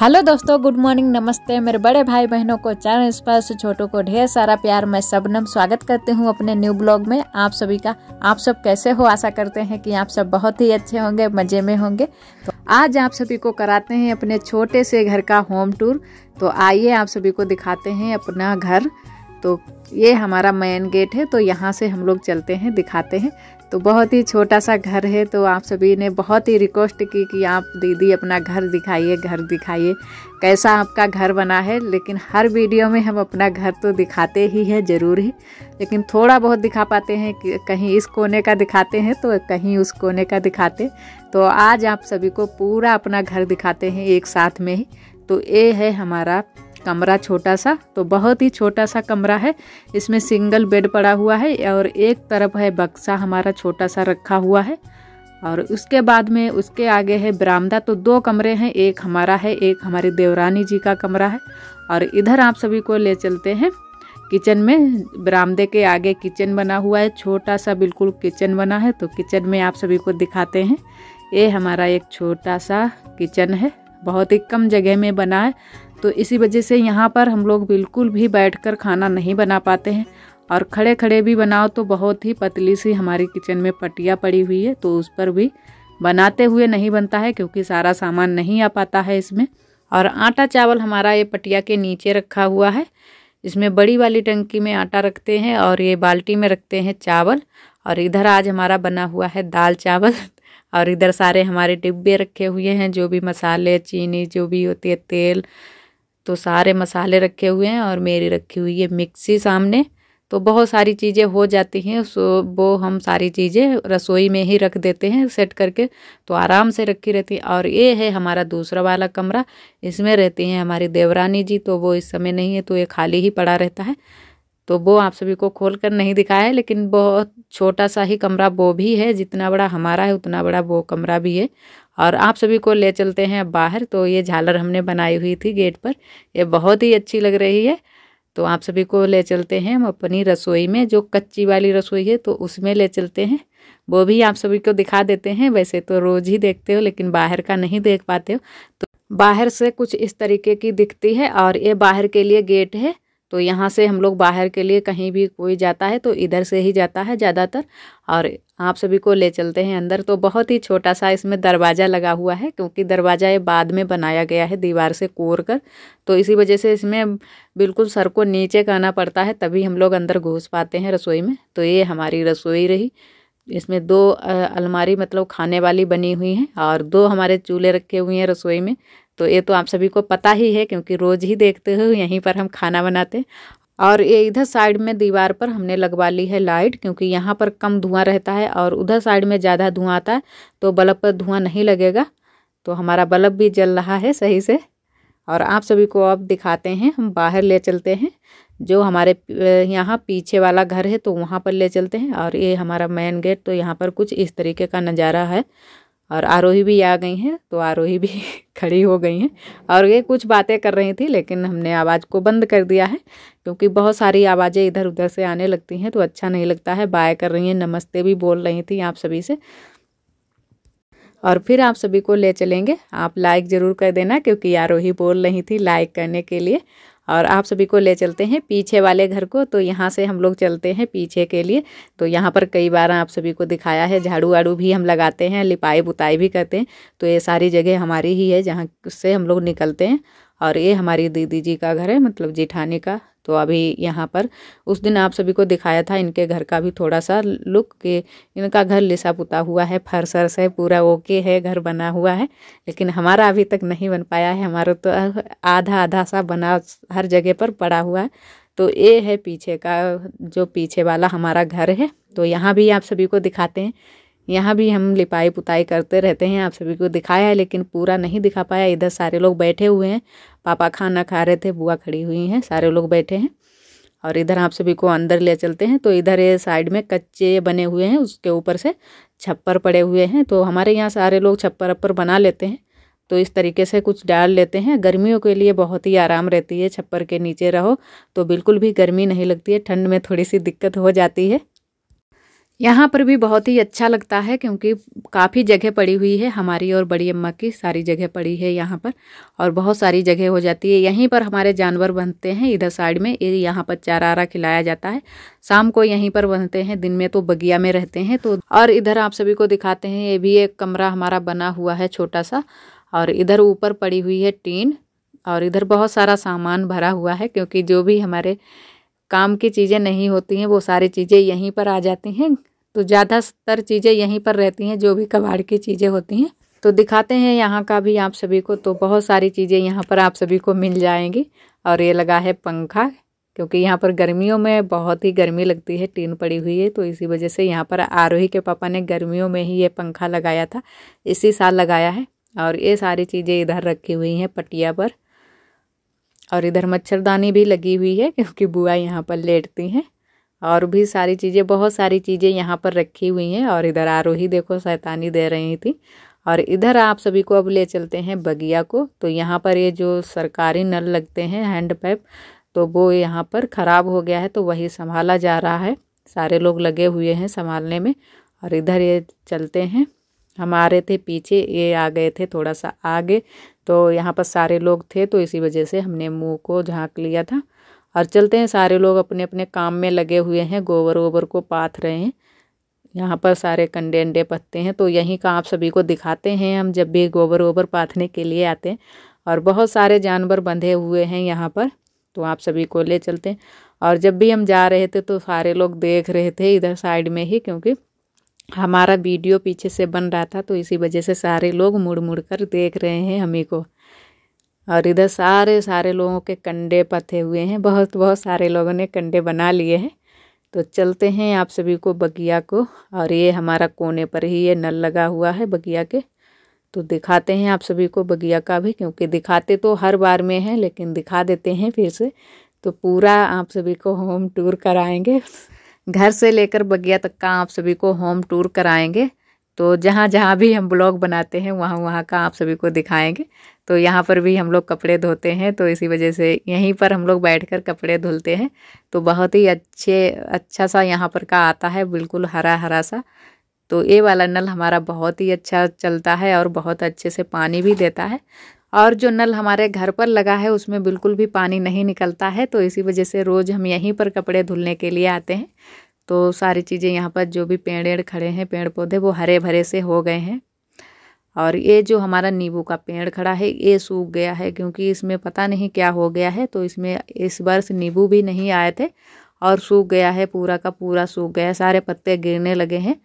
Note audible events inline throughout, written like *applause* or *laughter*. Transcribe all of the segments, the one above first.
hello दोस्तों good morning नमस्ते मेरे बड़े भाई बहनों को चरण स्पर्श छोटों को ढेर सारा प्यार मैं सबनम स्वागत करती हूँ अपने न्यू ब्लॉग में आप सभी का आप सब कैसे हो आशा करते हैं कि आप सब बहुत ही अच्छे होंगे मज़े में होंगे तो आज आप सभी को कराते हैं अपने छोटे से घर का होम टूर तो आइए आप सभी को दिखाते हैं अपना घर तो ये हमारा मेन गेट है तो यहाँ से हम लोग चलते हैं दिखाते हैं तो बहुत ही छोटा सा घर है तो आप सभी ने बहुत ही रिक्वेस्ट की कि आप दीदी अपना घर दिखाइए घर दिखाइए कैसा आपका घर बना है लेकिन हर वीडियो में हम अपना घर तो दिखाते ही हैं ज़रूर ही लेकिन थोड़ा बहुत दिखा पाते हैं कि कहीं इस कोने का दिखाते हैं तो कहीं उस कोने का दिखाते तो आज आप सभी को पूरा अपना घर दिखाते हैं एक साथ में ही तो ये है हमारा कमरा छोटा सा तो बहुत ही छोटा सा कमरा है इसमें सिंगल बेड पड़ा हुआ है और एक तरफ है बक्सा हमारा छोटा सा रखा हुआ है और उसके बाद में उसके आगे है बरामदा तो दो कमरे हैं एक हमारा है एक हमारी देवरानी जी का कमरा है और इधर आप सभी को ले चलते हैं किचन में बरामदे के आगे किचन बना हुआ है छोटा सा बिल्कुल किचन बना है तो किचन में आप सभी को दिखाते हैं ये हमारा एक छोटा सा किचन है बहुत ही कम जगह में बना है तो इसी वजह से यहाँ पर हम लोग बिल्कुल भी बैठकर खाना नहीं बना पाते हैं और खड़े खड़े भी बनाओ तो बहुत ही पतली सी हमारी किचन में पटिया पड़ी हुई है तो उस पर भी बनाते हुए नहीं बनता है क्योंकि सारा सामान नहीं आ पाता है इसमें और आटा चावल हमारा ये पटिया के नीचे रखा हुआ है इसमें बड़ी वाली टंकी में आटा रखते हैं और ये बाल्टी में रखते हैं चावल और इधर आज हमारा बना हुआ है दाल चावल और इधर सारे हमारे डिब्बे रखे हुए हैं जो भी मसाले चीनी जो भी होती है तेल तो सारे मसाले रखे हुए हैं और मेरी रखी हुई है मिक्सी सामने तो बहुत सारी चीज़ें हो जाती हैं सो वो हम सारी चीज़ें रसोई में ही रख देते हैं सेट करके तो आराम से रखी रहती है और ये है हमारा दूसरा वाला कमरा इसमें रहती हैं हमारी देवरानी जी तो वो इस समय नहीं है तो ये खाली ही पड़ा रहता है तो वो आप सभी को खोल कर नहीं दिखाया है लेकिन बहुत छोटा सा ही कमरा वो भी है जितना बड़ा हमारा है उतना बड़ा वो कमरा भी है और आप सभी को ले चलते हैं बाहर तो ये झालर हमने बनाई हुई थी गेट पर ये बहुत ही अच्छी लग रही है तो आप सभी को ले चलते हैं हम अपनी रसोई में जो कच्ची वाली रसोई है तो उसमें ले चलते हैं वो भी आप सभी को दिखा देते हैं वैसे तो रोज़ ही देखते हो लेकिन बाहर का नहीं देख पाते हो तो बाहर से कुछ इस तरीके की दिखती है और ये बाहर के लिए गेट है तो यहाँ से हम लोग बाहर के लिए कहीं भी कोई जाता है तो इधर से ही जाता है ज़्यादातर और आप सभी को ले चलते हैं अंदर तो बहुत ही छोटा सा इसमें दरवाज़ा लगा हुआ है क्योंकि दरवाज़ा ये बाद में बनाया गया है दीवार से कोर कर तो इसी वजह से इसमें बिल्कुल सर को नीचे करना पड़ता है तभी हम लोग अंदर घुस पाते हैं रसोई में तो ये हमारी रसोई रही इसमें दो अलमारी मतलब खाने वाली बनी हुई हैं और दो हमारे चूल्हे रखे हुए हैं रसोई में तो ये तो आप सभी को पता ही है क्योंकि रोज़ ही देखते हो यहीं पर हम खाना बनाते और ये इधर साइड में दीवार पर हमने लगवा ली है लाइट क्योंकि यहाँ पर कम धुआं रहता है और उधर साइड में ज़्यादा धुआं आता है तो बल्ब पर धुआं नहीं लगेगा तो हमारा बल्ब भी जल रहा है सही से और आप सभी को अब दिखाते हैं हम बाहर ले चलते हैं जो हमारे यहाँ पीछे वाला घर है तो वहाँ पर ले चलते हैं और ये हमारा मेन गेट तो यहाँ पर कुछ इस तरीके का नज़ारा है और आरोही भी आ गई हैं तो आरोही भी *laughs* खड़ी हो गई हैं और ये कुछ बातें कर रही थी लेकिन हमने आवाज़ को बंद कर दिया है क्योंकि बहुत सारी आवाज़ें इधर उधर से आने लगती हैं तो अच्छा नहीं लगता है बाय कर रही हैं नमस्ते भी बोल रही थी आप सभी से और फिर आप सभी को ले चलेंगे आप लाइक ज़रूर कर देना क्योंकि आरोही बोल रही थी लाइक करने के लिए और आप सभी को ले चलते हैं पीछे वाले घर को तो यहाँ से हम लोग चलते हैं पीछे के लिए तो यहाँ पर कई बार आप सभी को दिखाया है झाड़ू वाड़ू भी हम लगाते हैं लिपाई बुताई भी करते हैं तो ये सारी जगह हमारी ही है जहाँ से हम लोग निकलते हैं और ये हमारी दीदी जी का घर है मतलब जेठानी का तो अभी यहाँ पर उस दिन आप सभी को दिखाया था इनके घर का भी थोड़ा सा लुक के इनका घर लिसा पुता हुआ है फर्श वर्स है पूरा ओके है घर बना हुआ है लेकिन हमारा अभी तक नहीं बन पाया है हमारा तो आधा आधा सा बना हर जगह पर पड़ा हुआ है तो ये है पीछे का जो पीछे वाला हमारा घर है तो यहाँ भी आप सभी को दिखाते हैं यहाँ भी हम लिपाई पुताई करते रहते हैं आप सभी को दिखाया है लेकिन पूरा नहीं दिखा पाया इधर सारे लोग बैठे हुए हैं पापा खाना खा रहे थे बुआ खड़ी हुई हैं सारे लोग बैठे हैं और इधर आप सभी को अंदर ले चलते हैं तो इधर ये साइड में कच्चे बने हुए हैं उसके ऊपर से छप्पर पड़े हुए हैं तो हमारे यहाँ सारे लोग छप्पर अप्पर बना लेते हैं तो इस तरीके से कुछ डाल लेते हैं गर्मियों के लिए बहुत ही आराम रहती है छप्पर के नीचे रहो तो बिल्कुल भी गर्मी नहीं लगती है ठंड में थोड़ी सी दिक्कत हो जाती है यहाँ पर भी बहुत ही अच्छा लगता है क्योंकि काफ़ी जगह पड़ी हुई है हमारी और बड़ी अम्मा की सारी जगह पड़ी है यहाँ पर और बहुत सारी जगह हो जाती है यहीं पर हमारे जानवर बनते हैं इधर साइड में यहाँ पर चारा आरा खिलाया जाता है शाम को यहीं पर बनते हैं दिन में तो बगिया में रहते हैं तो और इधर आप सभी को दिखाते हैं ये भी एक कमरा हमारा बना हुआ है छोटा सा और इधर ऊपर पड़ी हुई है टीन और इधर बहुत सारा सामान भरा हुआ है क्योंकि जो भी हमारे काम की चीज़ें नहीं होती हैं वो सारी चीज़ें यहीं पर आ जाती हैं तो ज़्यादातर चीज़ें यहीं पर रहती हैं जो भी कबाड़ की चीज़ें होती हैं तो दिखाते हैं यहाँ का भी आप सभी को तो बहुत सारी चीज़ें यहाँ पर आप सभी को मिल जाएंगी और ये लगा है पंखा क्योंकि यहाँ पर गर्मियों में बहुत ही गर्मी लगती है टीन पड़ी हुई है तो इसी वजह से यहाँ पर आरोही के पापा ने गर्मियों में ही ये पंखा लगाया था इसी साल लगाया है और ये सारी चीज़ें इधर रखी हुई हैं पटिया पर और इधर मच्छरदानी भी लगी हुई है क्योंकि बुआ यहाँ पर लेटती हैं और भी सारी चीज़ें बहुत सारी चीज़ें यहाँ पर रखी हुई हैं और इधर आरोही देखो शैतानी दे रही थी और इधर आप सभी को अब ले चलते हैं बगिया को तो यहाँ पर ये जो सरकारी नल लगते हैं हैंड पैप तो वो यहाँ पर ख़राब हो गया है तो वही संभाला जा रहा है सारे लोग लगे हुए हैं संभालने में और इधर ये चलते हैं हम आ रहे थे पीछे ये आ गए थे थोड़ा सा आगे तो यहाँ पर सारे लोग थे तो इसी वजह से हमने मुँह को झाँक लिया था और चलते हैं सारे लोग अपने अपने काम में लगे हुए हैं गोबर वोबर को पाथ रहे हैं यहाँ पर सारे कंडे अंडे पत्ते हैं तो यहीं का आप सभी को दिखाते हैं हम जब भी गोबर वोबर पाथने के लिए आते हैं और बहुत सारे जानवर बंधे हुए हैं यहाँ पर तो आप सभी को ले चलते हैं और जब भी हम जा रहे थे तो सारे लोग देख रहे थे इधर साइड में ही क्योंकि हमारा वीडियो पीछे से बन रहा था तो इसी वजह से सारे लोग मुड़ मुड़ कर देख रहे हैं हमी को और इधर सारे सारे लोगों के कंडे पथे हुए हैं बहुत बहुत सारे लोगों ने कंडे बना लिए हैं तो चलते हैं आप सभी को बगिया को और ये हमारा कोने पर ही ये नल लगा हुआ है बगिया के तो दिखाते हैं आप सभी को बगिया का भी क्योंकि दिखाते तो हर बार में है लेकिन दिखा देते हैं फिर से तो पूरा आप सभी को होम टूर कराएंगे घर से लेकर बगिया तक का आप सभी को होम टूर कराएंगे तो जहाँ जहाँ भी हम ब्लॉग बनाते हैं वहाँ वहाँ का आप सभी को दिखाएंगे तो यहाँ पर भी हम लोग कपड़े धोते हैं तो इसी वजह से यहीं पर हम लोग कर कपड़े धुलते हैं तो बहुत ही अच्छे अच्छा सा यहाँ पर का आता है बिल्कुल हरा हरा सा तो ये वाला नल हमारा बहुत ही अच्छा चलता है और बहुत अच्छे से पानी भी देता है और जो नल हमारे घर पर लगा है उसमें बिल्कुल भी पानी नहीं निकलता है तो इसी वजह से रोज़ हम यहीं पर कपड़े धुलने के लिए आते हैं तो सारी चीज़ें यहाँ पर जो भी पेड़ खड़े हैं पेड़ पौधे वो हरे भरे से हो गए हैं और ये जो हमारा नींबू का पेड़ खड़ा है ये सूख गया है क्योंकि इसमें पता नहीं क्या हो गया है तो इसमें इस वर्ष नींबू भी नहीं आए थे और सूख गया है पूरा का पूरा सूख गया है सारे पत्ते गिरने लगे हैं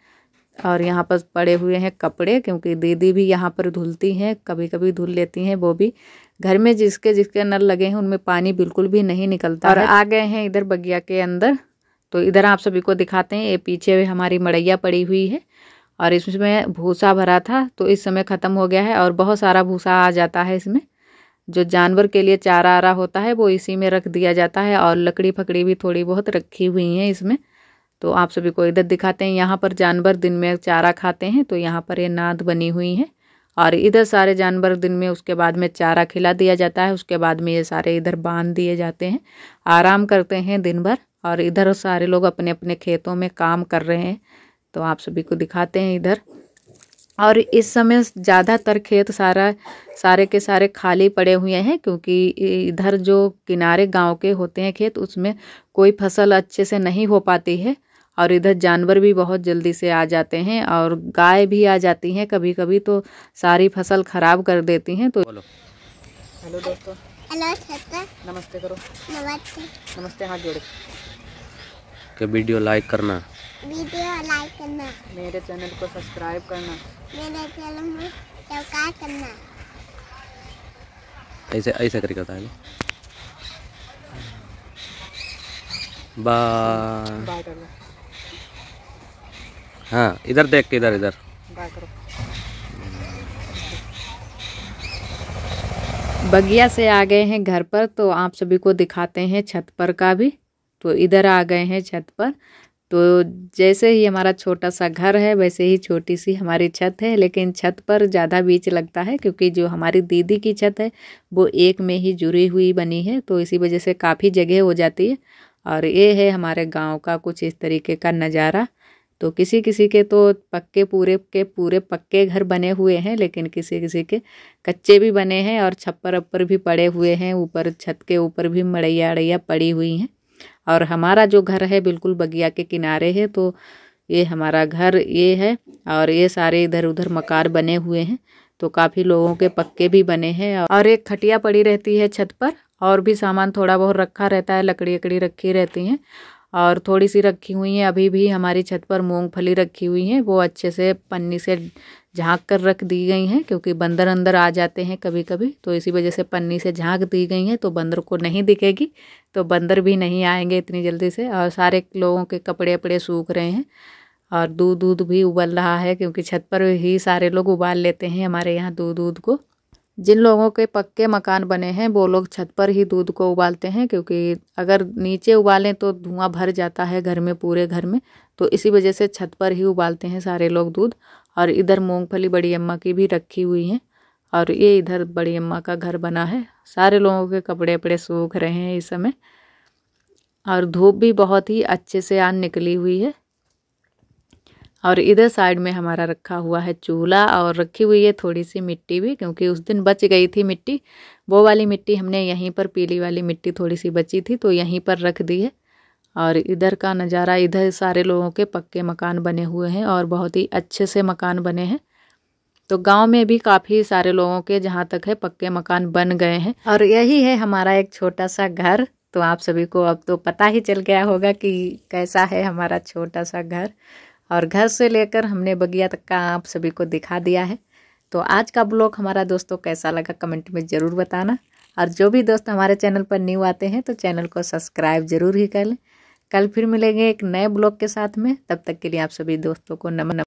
और यहाँ पर पड़े हुए हैं कपड़े क्योंकि दीदी भी यहाँ पर धुलती हैं कभी कभी धुल लेती हैं वो भी घर में जिसके जिसके नल लगे हैं उनमें पानी बिल्कुल भी नहीं निकलता और आ गए हैं इधर बगिया के अंदर तो इधर आप सभी को दिखाते हैं ये पीछे हमारी मड़ैया पड़ी हुई है और इसमें भूसा भरा था तो इस समय ख़त्म हो गया है और बहुत सारा भूसा आ जाता है इसमें जो जानवर के लिए चारा आरा होता है वो इसी में रख दिया जाता है और लकड़ी फकड़ी भी थोड़ी बहुत रखी हुई हैं इसमें तो आप सभी को इधर दिखाते हैं यहाँ पर जानवर दिन में चारा खाते हैं तो यहाँ पर ये नाद बनी हुई है और इधर सारे जानवर दिन में उसके बाद में चारा खिला दिया जाता है उसके बाद में ये सारे इधर बांध दिए जाते हैं आराम करते हैं दिन भर और इधर सारे लोग अपने अपने खेतों में काम कर रहे हैं तो आप सभी को दिखाते हैं इधर और इस समय ज़्यादातर खेत सारा सारे के सारे खाली पड़े हुए हैं क्योंकि इधर जो किनारे गांव के होते हैं खेत उसमें कोई फसल अच्छे से नहीं हो पाती है और इधर जानवर भी बहुत जल्दी से आ जाते हैं और गाय भी आ जाती हैं कभी कभी तो सारी फसल खराब कर देती हैं तो हेलो दोस्तों नमस्ते करो नमस्ते नमस्ते हाथ जोड़े के वीडियो लाइक करना वीडियो लाइक करना मेरे चैनल को सब्सक्राइब करना मेरे चैनल में चौका करना ऐसे ऐसा करके होता है बाय हाँ इधर देख के इधर इधर बगिया से आ गए हैं घर पर तो आप सभी को दिखाते हैं छत पर का भी तो इधर आ गए हैं छत पर तो जैसे ही हमारा छोटा सा घर है वैसे ही छोटी सी हमारी छत है लेकिन छत पर ज़्यादा बीच लगता है क्योंकि जो हमारी दीदी की छत है वो एक में ही जुड़ी हुई बनी है तो इसी वजह से काफ़ी जगह हो जाती है और ये है हमारे गांव का कुछ इस तरीके का नज़ारा तो किसी किसी के तो पक्के पूरे के पूरे पक्के घर बने हुए हैं लेकिन किसी किसी के कच्चे भी बने हैं और छप्पर अपर भी पड़े हुए हैं ऊपर छत के ऊपर भी मड़ैया अड़ैया पड़ी हुई हैं और हमारा जो घर है बिल्कुल बगिया के किनारे है तो ये हमारा घर ये है और ये सारे इधर उधर मकान बने हुए हैं तो काफ़ी लोगों के पक्के भी बने हैं और एक खटिया पड़ी रहती है छत पर और भी सामान थोड़ा बहुत रखा रहता है लकड़ी अकड़ी रखी रहती हैं और थोड़ी सी रखी हुई हैं अभी भी हमारी छत पर मूंगफली रखी हुई हैं वो अच्छे से पन्नी से झाँक कर रख दी गई हैं क्योंकि बंदर अंदर आ जाते हैं कभी कभी तो इसी वजह से पन्नी से झाँक दी गई हैं तो बंदर को नहीं दिखेगी तो बंदर भी नहीं आएंगे इतनी जल्दी से और सारे लोगों के कपड़े अपड़े सूख रहे हैं और दूध दूध भी उबल रहा है क्योंकि छत पर ही सारे लोग उबाल लेते हैं हमारे यहाँ दूध दूध को जिन लोगों के पक्के मकान बने हैं वो लोग छत पर ही दूध को उबालते हैं क्योंकि अगर नीचे उबालें तो धुआं भर जाता है घर में पूरे घर में तो इसी वजह से छत पर ही उबालते हैं सारे लोग दूध और इधर मूंगफली बड़ी अम्मा की भी रखी हुई हैं और ये इधर बड़ी अम्मा का घर बना है सारे लोगों के कपड़े अपड़े सूख रहे हैं इस समय और धूप भी बहुत ही अच्छे से आन निकली हुई है और इधर साइड में हमारा रखा हुआ है चूल्हा और रखी हुई है थोड़ी सी मिट्टी भी क्योंकि उस दिन बच गई थी मिट्टी वो वाली मिट्टी हमने यहीं पर पीली वाली मिट्टी थोड़ी सी बची थी तो यहीं पर रख दी है और इधर का नज़ारा इधर सारे लोगों के पक्के मकान बने हुए हैं और बहुत ही अच्छे से मकान बने हैं तो गांव में भी काफ़ी सारे लोगों के जहां तक है पक्के मकान बन गए हैं और यही है हमारा एक छोटा सा घर तो आप सभी को अब तो पता ही चल गया होगा कि कैसा है हमारा छोटा सा घर और घर से लेकर हमने बगिया तक का आप सभी को दिखा दिया है तो आज का ब्लॉग हमारा दोस्तों कैसा लगा कमेंट में ज़रूर बताना और जो भी दोस्त हमारे चैनल पर न्यू आते हैं तो चैनल को सब्सक्राइब ज़रूर ही कर लें कल फिर मिलेंगे एक नए ब्लॉग के साथ में तब तक के लिए आप सभी दोस्तों को नमन